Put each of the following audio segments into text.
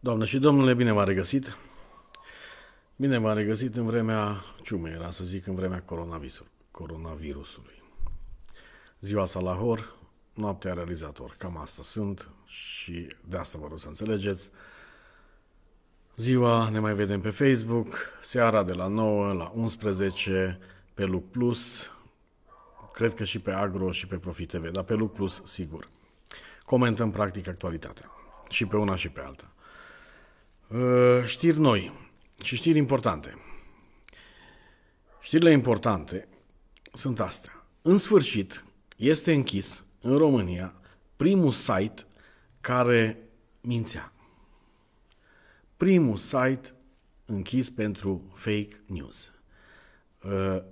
Doamne și domnule, bine m-a regăsit! Bine m-a regăsit în vremea ciumei, era să zic în vremea coronavirusului. coronavirusului. Ziua Salahor, noaptea realizator, cam asta sunt și de asta vă rog să înțelegeți. Ziua ne mai vedem pe Facebook, seara de la 9 la 11 pe Look Plus, cred că și pe Agro și pe Profit TV, dar pe Look Plus sigur. Comentăm practic actualitatea și pe una și pe alta. Uh, știri noi și știri importante. Știrile importante sunt astea. În sfârșit, este închis în România primul site care mințea. Primul site închis pentru fake news. Uh,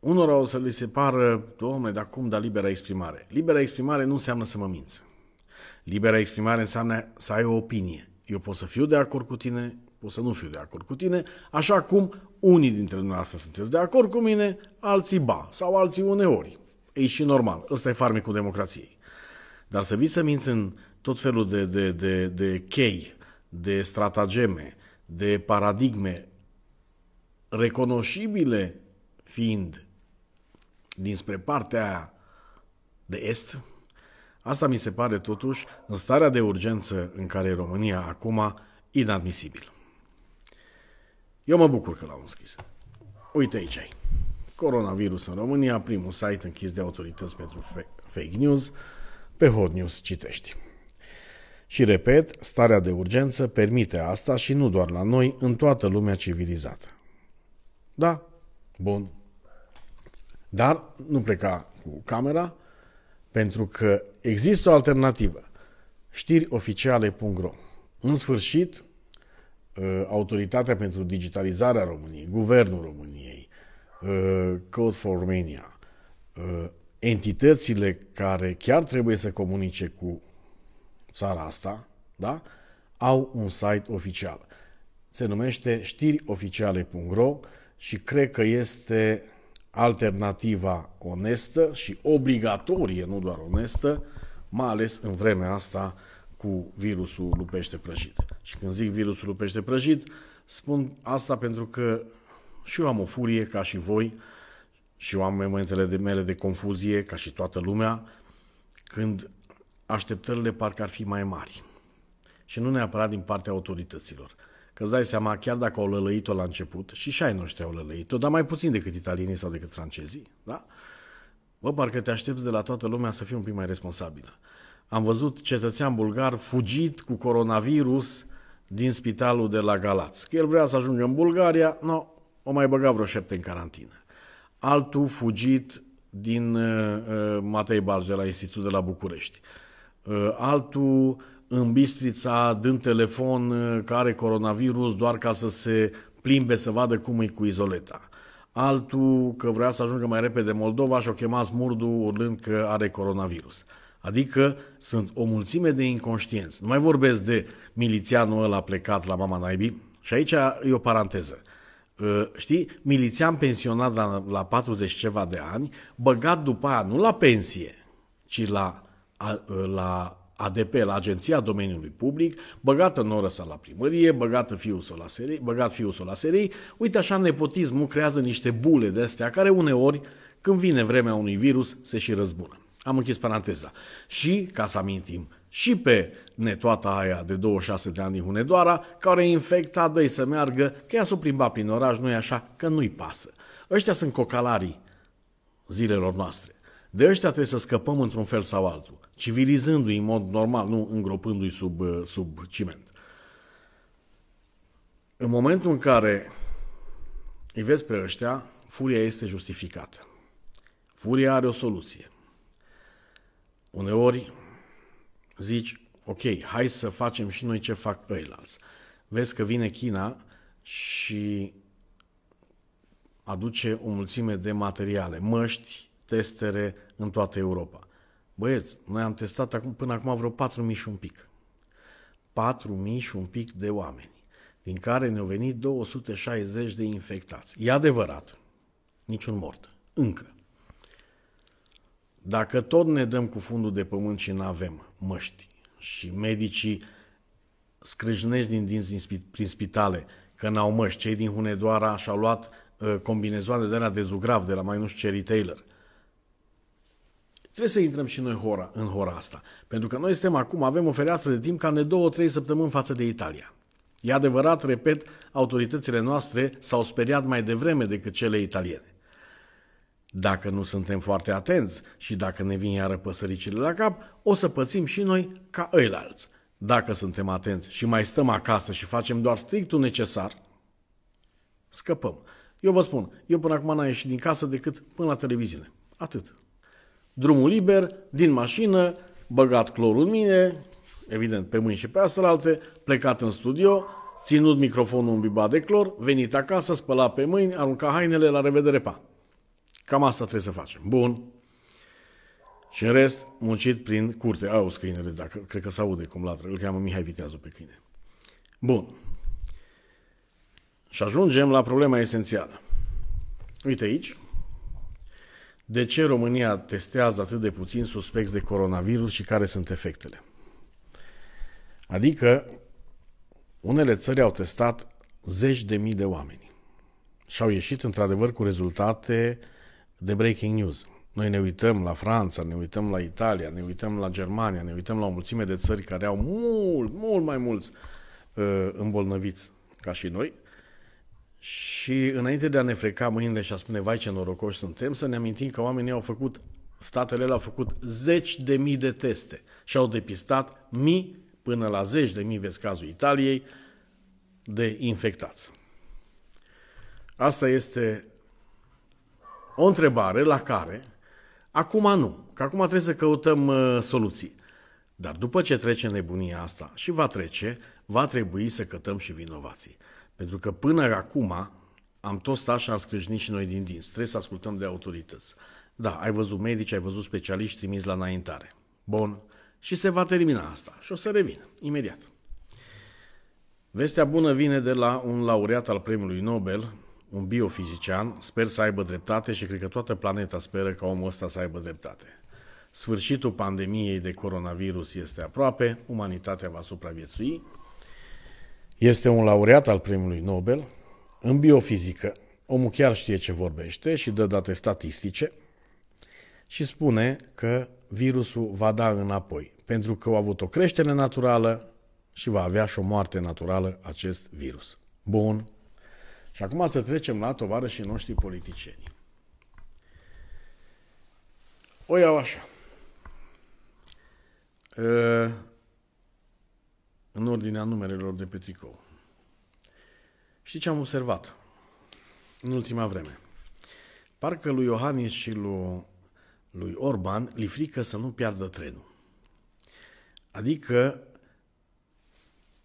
unora o să li se pară, doamne, dar cum, da libera exprimare. Libera exprimare nu înseamnă să mă minți. Libera exprimare înseamnă să ai o opinie. Eu pot să fiu de acord cu tine, pot să nu fiu de acord cu tine, așa cum unii dintre dumneavoastră sunteți de acord cu mine, alții ba, sau alții uneori. E și normal, ăsta e farmecul democrației. Dar să vii să minți în tot felul de, de, de, de chei, de stratageme, de paradigme recunoșibile fiind dinspre partea de est, Asta mi se pare totuși, în starea de urgență în care e România acum, inadmisibil. Eu mă bucur că l-au înscris. Uite aici ai. Coronavirus în România, primul site închis de autorități pentru fake news, pe Hot News citești. Și repet, starea de urgență permite asta și nu doar la noi, în toată lumea civilizată. Da, bun. Dar nu pleca cu camera, pentru că există o alternativă. Știri În sfârșit, uh, Autoritatea pentru Digitalizarea României, Guvernul României, uh, Code for Romania, uh, entitățile care chiar trebuie să comunice cu țara asta, da? au un site oficial. Se numește știrioficiale.ro și cred că este alternativa onestă și obligatorie, nu doar onestă, mai ales în vremea asta cu virusul lupește prăjit. Și când zic virusul lupește prăjit, spun asta pentru că și eu am o furie ca și voi și eu am momentele mele de confuzie ca și toată lumea când așteptările parcă ar fi mai mari și nu neapărat din partea autorităților. Că îți dai seama, chiar dacă au lălăit-o la început, și șai noștri au lălăit-o, dar mai puțin decât italienii sau decât francezii, da? Bă, parcă te aștepți de la toată lumea să fii un pic mai responsabilă. Am văzut cetățean bulgar fugit cu coronavirus din spitalul de la Galați. Că el vrea să ajungă în Bulgaria, no, o mai băga vreo șapte în carantină. Altul fugit din uh, uh Matei Balge de la Institut de la București. Uh, altul în Bistrița, dând telefon uh, că are coronavirus doar ca să se plimbe, să vadă cum e cu izoleta. Altul că vrea să ajungă mai repede Moldova și o chema smurdu urlând că are coronavirus. Adică sunt o mulțime de inconștienți. Nu mai vorbesc de milițianul ăla plecat la mama naibii. Și aici e o paranteză. Uh, știi, milițian pensionat la, la 40 ceva de ani, băgat după aia nu la pensie, ci la, la ADP la Agenția Domeniului Public, băgată noră sa la primărie, băgată fiul său la serii, băgat fiul său la serii. Uite așa nepotismul creează niște bule de astea care uneori, când vine vremea unui virus, se și răzbună. Am închis paranteza. Și, ca să amintim, și pe netoata aia de 26 de ani din Hunedoara, care infectat, dă să meargă, că ea s-o plimba prin oraș, nu-i așa, că nu-i pasă. Ăștia sunt cocalarii zilelor noastre. De ăștia trebuie să scăpăm într-un fel sau altul, civilizându-i în mod normal, nu îngropându-i sub, uh, sub ciment. În momentul în care îi vezi pe ăștia, furia este justificată. Furia are o soluție. Uneori zici, ok, hai să facem și noi ce fac ăilalți. Vezi că vine China și aduce o mulțime de materiale, măști, testere, în toată Europa. Băieți, noi am testat acum, până acum vreo 4.000 și un pic. 4.000 și un pic de oameni, din care ne-au venit 260 de infectați. E adevărat, niciun mort, încă. Dacă tot ne dăm cu fundul de pământ și nu avem măști și medicii scrâșnești din, din, prin spitale că n-au măști, cei din Hunedoara și-au luat uh, combinezoane de la de zugrav, de la mai nu știu ce retailer – Trebuie să intrăm și noi hora, în hora asta, pentru că noi suntem acum, avem o fereastră de timp ca ne două, trei săptămâni față de Italia. E adevărat, repet, autoritățile noastre s-au speriat mai devreme decât cele italiene. Dacă nu suntem foarte atenți și dacă ne vin iară păsăricile la cap, o să pățim și noi ca ăilalți. Dacă suntem atenți și mai stăm acasă și facem doar strictul necesar, scăpăm. Eu vă spun, eu până acum n-am ieșit din casă decât până la televiziune. Atât drumul liber, din mașină, băgat clorul în mine, evident pe mâini și pe astălalte, plecat în studio, ținut microfonul în biba de clor, venit acasă, spălat pe mâini, arunca hainele, la revedere, pa! Cam asta trebuie să facem. Bun. Și în rest, muncit prin curte. Au câinele, dacă, cred că se aude cum latră. Îl cheamă Mihai Viteazul pe câine. Bun. Și ajungem la problema esențială. Uite aici, de ce România testează atât de puțin suspecți de coronavirus și care sunt efectele? Adică, unele țări au testat zeci de mii de oameni și au ieșit într-adevăr cu rezultate de breaking news. Noi ne uităm la Franța, ne uităm la Italia, ne uităm la Germania, ne uităm la o mulțime de țări care au mult, mult mai mulți uh, îmbolnăviți ca și noi și înainte de a ne freca mâinile și a spune, vai ce norocoși suntem, să ne amintim că oamenii au făcut, statele au făcut zeci de mii de teste și au depistat mii până la zeci de mii, vezi cazul Italiei, de infectați. Asta este o întrebare la care acum nu, că acum trebuie să căutăm uh, soluții. Dar după ce trece nebunia asta și va trece, va trebui să cătăm și vinovații. Pentru că până acum am tot stat și am scrâșnit și noi din din. Trebuie să ascultăm de autorități. Da, ai văzut medici, ai văzut specialiști trimiți la înaintare. Bun. Și se va termina asta. Și o să revin imediat. Vestea bună vine de la un laureat al premiului Nobel, un biofizician, sper să aibă dreptate și cred că toată planeta speră ca omul ăsta să aibă dreptate. Sfârșitul pandemiei de coronavirus este aproape, umanitatea va supraviețui, este un laureat al primului Nobel în biofizică. Omul chiar știe ce vorbește și dă date statistice și spune că virusul va da înapoi, pentru că a avut o creștere naturală și va avea și o moarte naturală acest virus. Bun. Și acum să trecem la tovarășii noștri politicieni. O iau așa. Ă, în ordinea numerelor de pe tricou. Știi ce am observat în ultima vreme? Parcă lui Iohannis și lui, lui Orban li frică să nu piardă trenul. Adică,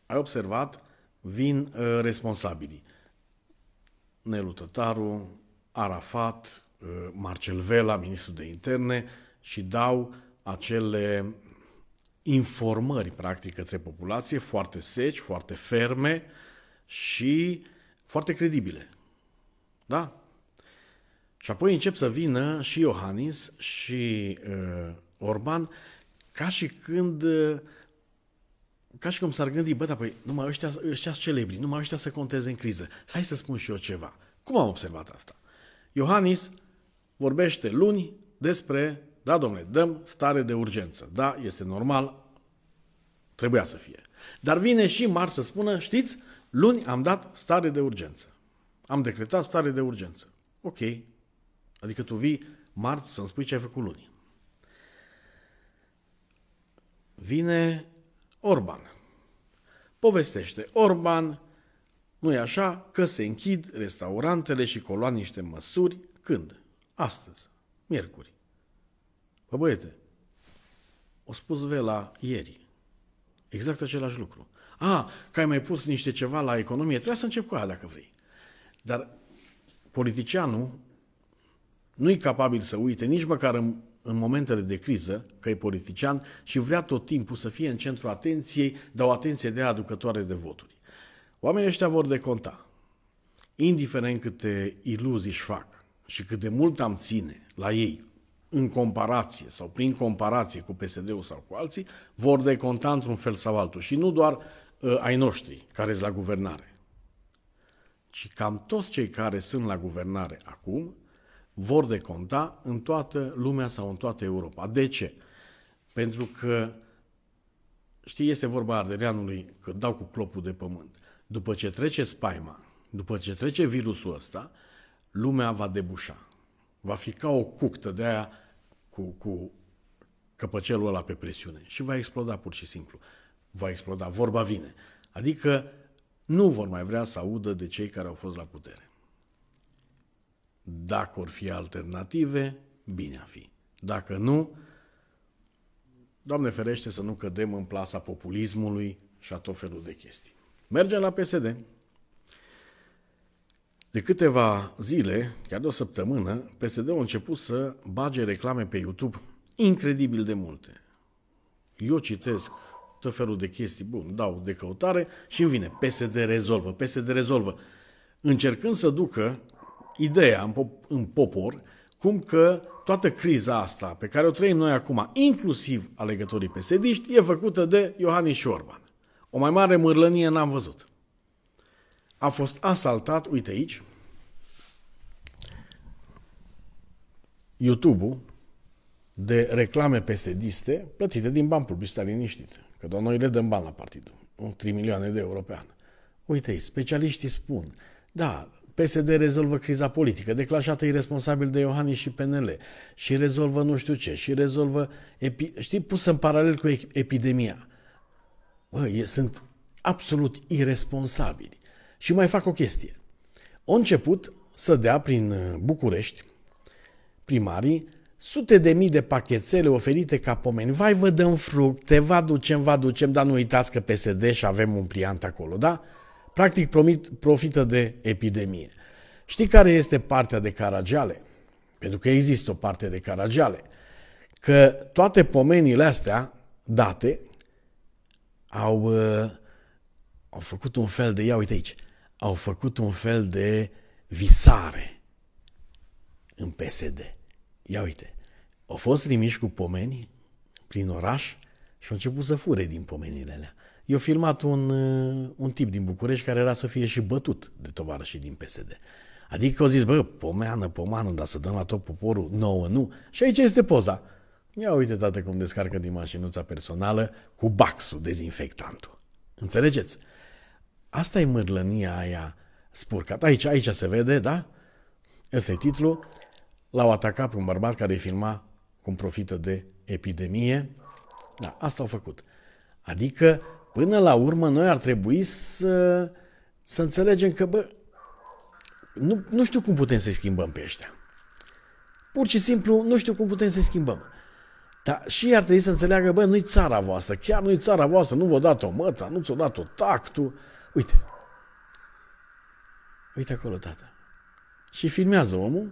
ai observat, vin uh, responsabilii. Nelu Tătaru, Arafat, uh, Marcel Vela, ministrul de interne, și dau acele informări, practic, către populație foarte seci, foarte ferme și foarte credibile. Da? Și apoi încep să vină și Iohannis și uh, Orban ca și când uh, ca și cum s-ar gândi, bă, dar păi, numai ăștia, ăștia sunt celebri, numai ăștia să conteze în criză. Hai să spun și eu ceva. Cum am observat asta? Iohannis vorbește luni despre da, domnule, dăm stare de urgență. Da, este normal, trebuia să fie. Dar vine și mar să spună, știți, luni am dat stare de urgență. Am decretat stare de urgență. Ok. Adică tu vii marți să-mi spui ce ai făcut luni. Vine Orban. Povestește Orban, nu e așa, că se închid restaurantele și coloane niște măsuri când? Astăzi, miercuri. Bă, băiete, o spus Vela ieri. Exact același lucru. A, că ai mai pus niște ceva la economie, trebuie să încep cu aia dacă vrei. Dar politicianul nu e capabil să uite nici măcar în, în momentele de criză, că e politician, și vrea tot timpul să fie în centru atenției, dar o atenție de aducătoare de voturi. Oamenii ăștia vor deconta. Indiferent câte iluzii își fac și cât de mult am ține la ei, în comparație sau prin comparație cu PSD-ul sau cu alții, vor deconta într-un fel sau altul. Și nu doar uh, ai noștri care sunt la guvernare, ci cam toți cei care sunt la guvernare acum vor deconta în toată lumea sau în toată Europa. De ce? Pentru că, știi, este vorba arderianului că dau cu clopul de pământ. După ce trece spaima, după ce trece virusul ăsta, lumea va debușa va fi ca o cuctă de aia cu, cu căpăcelul ăla pe presiune și va exploda pur și simplu. Va exploda, vorba vine. Adică nu vor mai vrea să audă de cei care au fost la putere. Dacă or fi alternative, bine a fi. Dacă nu, Doamne ferește să nu cădem în plasa populismului și a tot felul de chestii. Mergem la PSD. De câteva zile, chiar de o săptămână, PSD-ul a început să bage reclame pe YouTube incredibil de multe. Eu citesc tot felul de chestii, bun, dau de căutare și îmi vine PSD rezolvă, PSD rezolvă. Încercând să ducă ideea în, pop- în popor cum că toată criza asta pe care o trăim noi acum, inclusiv alegătorii psd e făcută de Iohannis și Orban. O mai mare mârlănie n-am văzut a fost asaltat, uite aici, YouTube-ul de reclame pesediste plătite din bani stai liniștit. Că doar noi le dăm bani la partidul. 3 milioane de euro pe an. Uite aici, specialiștii spun, da, PSD rezolvă criza politică, declanșată irresponsabil de Iohannis și PNL, și rezolvă nu știu ce, și rezolvă, epi... știi, pus în paralel cu epidemia. Bă, e, sunt absolut irresponsabili. Și mai fac o chestie. Au început să dea prin uh, București primarii sute de mii de pachetele oferite ca pomeni. Vai, vă dăm fructe, vă ducem, vă ducem, dar nu uitați că PSD și avem un pliant acolo, da? Practic promit, profită de epidemie. Știi care este partea de caragiale? Pentru că există o parte de caragiale. Că toate pomenile astea date au, uh, au făcut un fel de, ia uite aici, au făcut un fel de visare în PSD. Ia uite, au fost trimiși cu pomeni prin oraș și au început să fure din pomenile alea. Eu filmat un, uh, un tip din București care era să fie și bătut de tovarășii din PSD. Adică au zis, bă, pomeană, pomană, dar să dăm la tot poporul, nouă, nu. Și aici este poza. Ia uite, tată, cum descarcă din mașinuța personală cu baxul, dezinfectantul. Înțelegeți? Asta e mârlănia aia spurcată. Aici, aici se vede, da? Ăsta e titlul. L-au atacat pe un bărbat care filma cum profită de epidemie. Da, asta au făcut. Adică, până la urmă, noi ar trebui să, să înțelegem că, bă, nu, nu știu cum putem să-i schimbăm pe ăștia. Pur și simplu, nu știu cum putem să-i schimbăm. Dar și ar trebui să înțeleagă, bă, nu-i țara voastră, chiar nu-i țara voastră, nu v-o dat o măta, nu ți-o dat o tactul, Uite. Uite acolo, tată. Și filmează omul.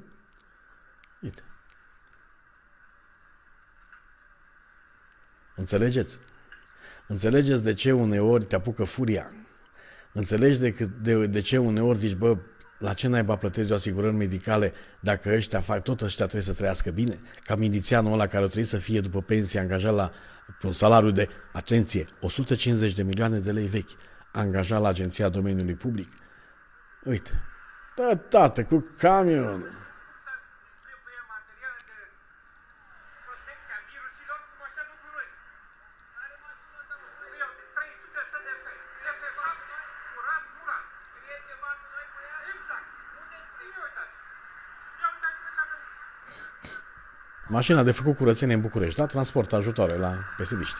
Uite. Înțelegeți? Înțelegeți de ce uneori te apucă furia? Înțelegi de, cât, de, de ce uneori zici, bă, la ce naiba plătezi o asigurări medicale dacă ăștia fac, tot ăștia trebuie să trăiască bine? Ca milițianul ăla care o trebuie să fie după pensie angajat la un salariu de, atenție, 150 de milioane de lei vechi angajat la Agenția Domeniului Public. Uite, da, tată, cu camion. Mașina de făcut curățenie în București, da? Transport ajutoare la pesediști.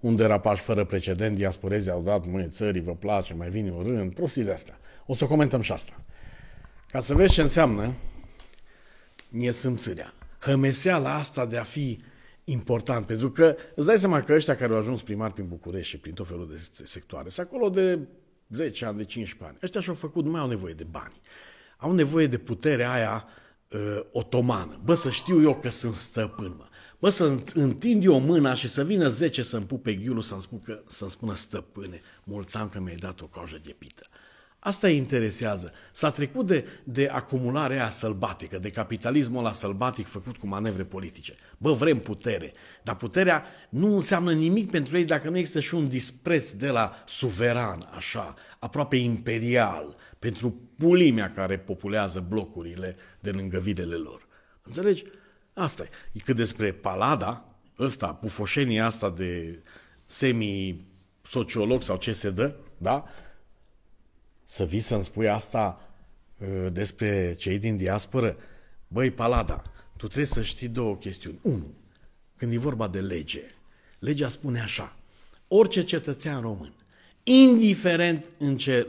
un derapaj fără precedent, diasporezii au dat mâine țării, vă place, mai vine o rând, de astea. O să comentăm și asta. Ca să vezi ce înseamnă nesâmțirea. Hămeseala asta de a fi important, pentru că îți dai seama că ăștia care au ajuns primar prin București și prin tot felul de sectoare, sunt acolo de 10 ani, de 15 ani. Ăștia și-au făcut, nu mai au nevoie de bani. Au nevoie de puterea aia uh, otomană. Bă, să știu eu că sunt stăpân, mă. Bă, să întind eu mâna și să vină 10 să-mi pupe ghiulul, să-mi, spucă, să-mi spună stăpâne, mulțam că mi-ai dat o coajă de pită. Asta îi interesează. S-a trecut de, de acumularea aia sălbatică, de capitalismul ăla sălbatic făcut cu manevre politice. Bă, vrem putere, dar puterea nu înseamnă nimic pentru ei dacă nu există și un dispreț de la suveran, așa, aproape imperial, pentru pulimea care populează blocurile de lângă videle lor. Înțelegi? Asta e. Cât despre palada, ăsta, pufoșenia asta de semi-sociolog sau ce se dă, da? Să vii să-mi spui asta ă, despre cei din diasporă? Băi, palada, tu trebuie să știi două chestiuni. Unu, când e vorba de lege, legea spune așa, orice cetățean român, indiferent în ce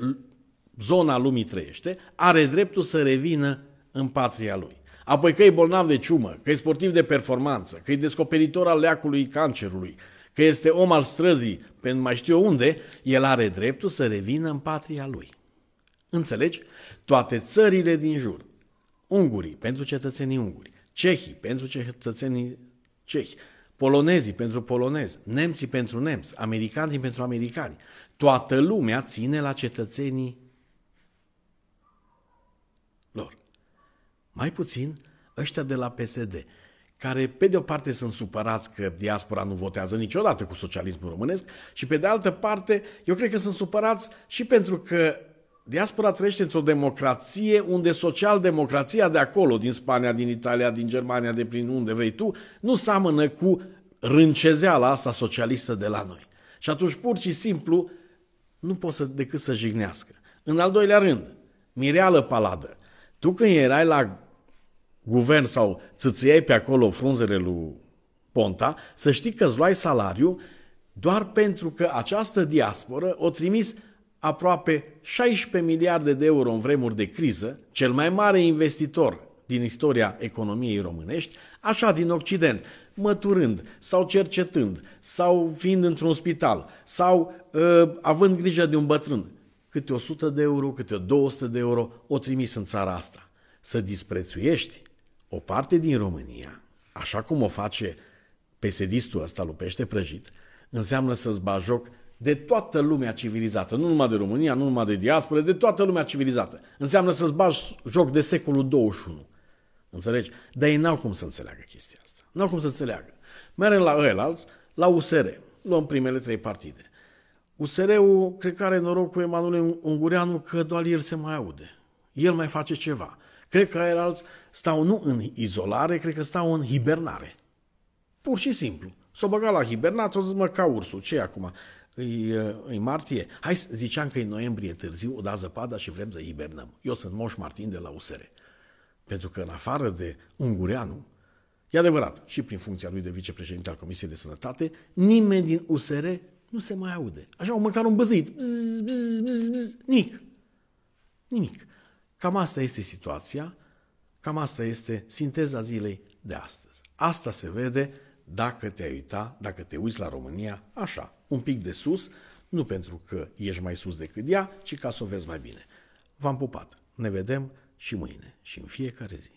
zona lumii trăiește, are dreptul să revină în patria lui. Apoi că e bolnav de ciumă, că e sportiv de performanță, că e descoperitor al leacului cancerului, că este om al străzii, pentru mai știu unde, el are dreptul să revină în patria lui. Înțelegi? Toate țările din jur. Ungurii pentru cetățenii unguri, cehii pentru cetățenii cehi, polonezii pentru polonezi, nemții pentru nemți, americanii pentru americani. Toată lumea ține la cetățenii lor. Mai puțin ăștia de la PSD, care pe de o parte sunt supărați că diaspora nu votează niciodată cu socialismul românesc și pe de altă parte eu cred că sunt supărați și pentru că diaspora trăiește într-o democrație unde social-democrația de acolo, din Spania, din Italia, din Germania, de prin unde vrei tu, nu seamănă cu râncezeala asta socialistă de la noi. Și atunci, pur și simplu, nu pot să, decât să jignească. În al doilea rând, Mireală Paladă, tu când erai la guvern sau țâțâiai pe acolo frunzele lui Ponta, să știi că îți luai salariu doar pentru că această diasporă o trimis aproape 16 miliarde de euro în vremuri de criză, cel mai mare investitor din istoria economiei românești, așa din Occident, măturând sau cercetând sau fiind într-un spital sau uh, având grijă de un bătrân, câte 100 de euro, câte 200 de euro o trimis în țara asta. Să disprețuiești o parte din România, așa cum o face pesedistul ăsta lupește Prăjit, înseamnă să-ți bajoc de toată lumea civilizată, nu numai de România, nu numai de diaspore, de toată lumea civilizată. Înseamnă să-ți bagi joc de secolul 21. Înțelegi? Dar ei n-au cum să înțeleagă chestia asta. N-au cum să înțeleagă. Merem la ăilalți, la USR. Luăm primele trei partide. USR-ul, cred că are noroc cu Emanuel Ungureanu că doar el se mai aude. El mai face ceva. Cred că alți stau nu în izolare, cred că stau în hibernare. Pur și simplu. S-o băga la hibernat, o zis, mă, ca ursul, ce acum? E, uh, martie. Hai, ziceam că e noiembrie târziu, o da zăpada și vrem să hibernăm. Eu sunt Moș Martin de la USR. Pentru că în afară de Ungureanu, e adevărat, și prin funcția lui de vicepreședinte al Comisiei de Sănătate, nimeni din USR nu se mai aude. Așa, măcar un băzit. Bzz, bzz, bzz, bzz, nimic. Nimic. Cam asta este situația, cam asta este sinteza zilei de astăzi. Asta se vede dacă te-ai uita, dacă te uiți la România așa, un pic de sus, nu pentru că ești mai sus decât ea, ci ca să o vezi mai bine. V-am pupat. Ne vedem și mâine și în fiecare zi.